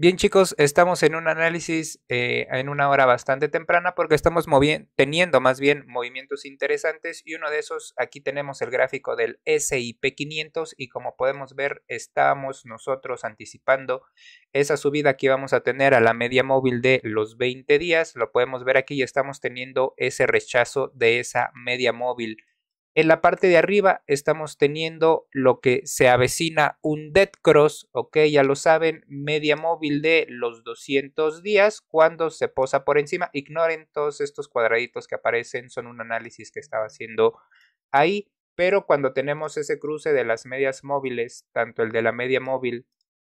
Bien chicos, estamos en un análisis eh, en una hora bastante temprana porque estamos teniendo más bien movimientos interesantes y uno de esos, aquí tenemos el gráfico del SIP 500 y como podemos ver estamos nosotros anticipando esa subida que vamos a tener a la media móvil de los 20 días, lo podemos ver aquí y estamos teniendo ese rechazo de esa media móvil en la parte de arriba estamos teniendo lo que se avecina un dead cross, ok, ya lo saben, media móvil de los 200 días cuando se posa por encima. Ignoren todos estos cuadraditos que aparecen, son un análisis que estaba haciendo ahí, pero cuando tenemos ese cruce de las medias móviles, tanto el de la media móvil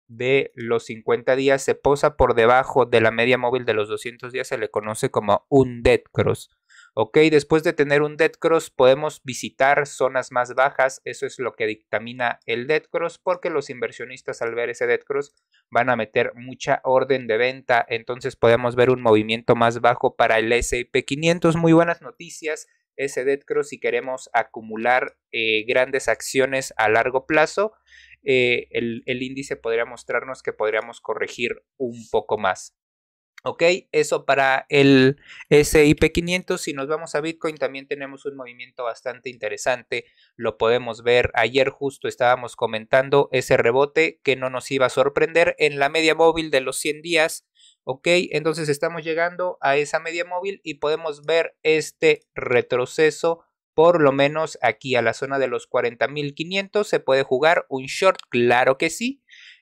de los 50 días se posa por debajo de la media móvil de los 200 días, se le conoce como un dead cross. Ok, después de tener un dead cross podemos visitar zonas más bajas, eso es lo que dictamina el dead cross porque los inversionistas al ver ese dead cross van a meter mucha orden de venta, entonces podemos ver un movimiento más bajo para el S&P 500. Muy buenas noticias ese dead cross si queremos acumular eh, grandes acciones a largo plazo. Eh, el índice podría mostrarnos que podríamos corregir un poco más. Ok, eso para el SIP500. Si nos vamos a Bitcoin, también tenemos un movimiento bastante interesante. Lo podemos ver. Ayer justo estábamos comentando ese rebote que no nos iba a sorprender en la media móvil de los 100 días. Ok, entonces estamos llegando a esa media móvil y podemos ver este retroceso por lo menos aquí a la zona de los 40.500. ¿Se puede jugar un short? Claro que sí.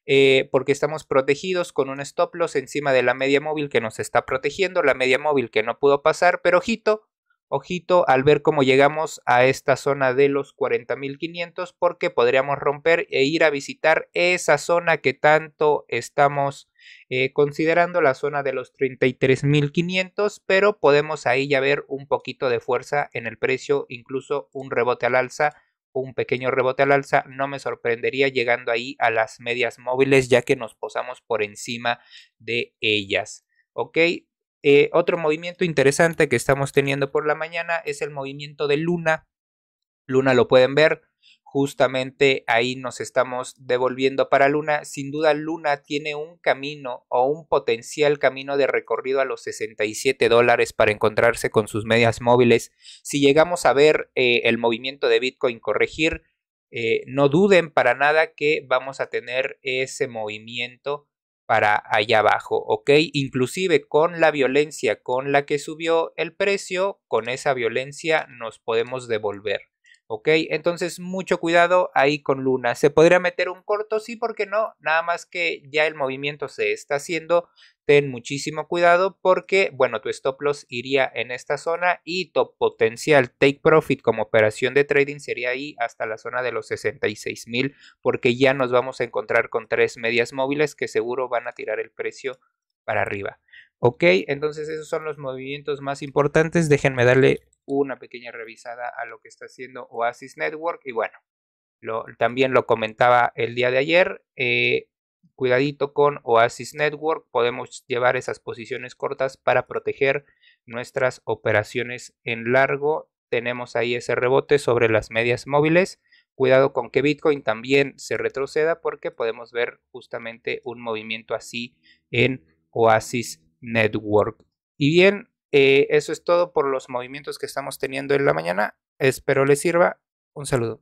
Eh, porque estamos protegidos con un stop loss encima de la media móvil que nos está protegiendo, la media móvil que no pudo pasar, pero ojito, ojito al ver cómo llegamos a esta zona de los 40.500 porque podríamos romper e ir a visitar esa zona que tanto estamos eh, considerando la zona de los 33.500 pero podemos ahí ya ver un poquito de fuerza en el precio incluso un rebote al alza un pequeño rebote al alza, no me sorprendería llegando ahí a las medias móviles ya que nos posamos por encima de ellas. Ok, eh, otro movimiento interesante que estamos teniendo por la mañana es el movimiento de Luna. Luna lo pueden ver, justamente ahí nos estamos devolviendo para Luna. Sin duda Luna tiene un camino o un potencial camino de recorrido a los 67 dólares para encontrarse con sus medias móviles. Si llegamos a ver eh, el movimiento de Bitcoin corregir, eh, no duden para nada que vamos a tener ese movimiento para allá abajo, ¿ok? Inclusive con la violencia con la que subió el precio, con esa violencia nos podemos devolver. ¿ok? Entonces mucho cuidado ahí con Luna. ¿Se podría meter un corto? Sí, porque no? Nada más que ya el movimiento se está haciendo. Ten muchísimo cuidado porque, bueno, tu stop loss iría en esta zona y tu potencial take profit como operación de trading sería ahí hasta la zona de los 66 mil porque ya nos vamos a encontrar con tres medias móviles que seguro van a tirar el precio para arriba. Ok, entonces esos son los movimientos más importantes. Déjenme darle una pequeña revisada a lo que está haciendo Oasis Network y bueno, lo, también lo comentaba el día de ayer, eh, cuidadito con Oasis Network, podemos llevar esas posiciones cortas para proteger nuestras operaciones en largo, tenemos ahí ese rebote sobre las medias móviles, cuidado con que Bitcoin también se retroceda porque podemos ver justamente un movimiento así en Oasis Network. Y bien, eh, eso es todo por los movimientos que estamos teniendo en la mañana. Espero les sirva. Un saludo.